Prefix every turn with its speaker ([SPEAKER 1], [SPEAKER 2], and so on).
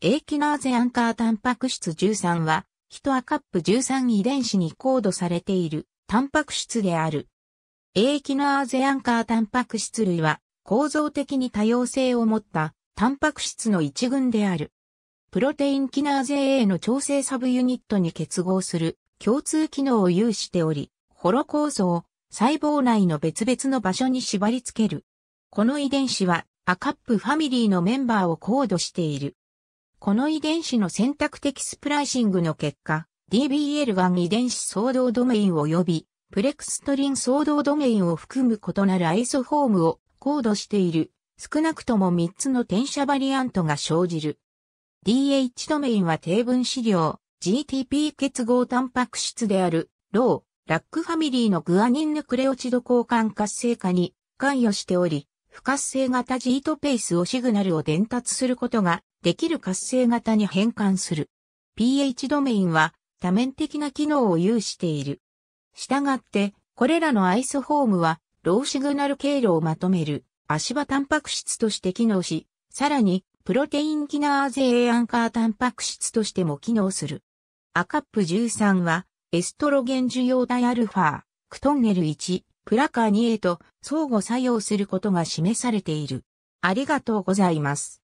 [SPEAKER 1] エーキナーゼアンカータンパク質13は、ヒトアカップ13遺伝子にコードされているタンパク質である。エーキナーゼアンカータンパク質類は、構造的に多様性を持ったタンパク質の一群である。プロテインキナーゼ A の調整サブユニットに結合する共通機能を有しており、ホロ構造を細胞内の別々の場所に縛り付ける。この遺伝子はアカップファミリーのメンバーをコードしている。この遺伝子の選択的スプライシングの結果、DBL1 遺伝子相動ドメイン及び、プレクストリン相動ドメインを含む異なるアイソフォームを高度している、少なくとも3つの転写バリアントが生じる。DH ドメインは低分子量、GTP 結合タンパク質である、ロー、ラックファミリーのグアニンヌクレオチド交換活性化に関与しており、不活性型ジートペースをシグナルを伝達することができる活性型に変換する。pH ドメインは多面的な機能を有している。したがって、これらのアイソフォームは、ローシグナル経路をまとめる、足場タンパク質として機能し、さらに、プロテインキナーゼ A アンカータンパク質としても機能する。アカップ13は、エストロゲン受容体アルファ、クトンネル1、プラカー2へと相互作用することが示されている。ありがとうございます。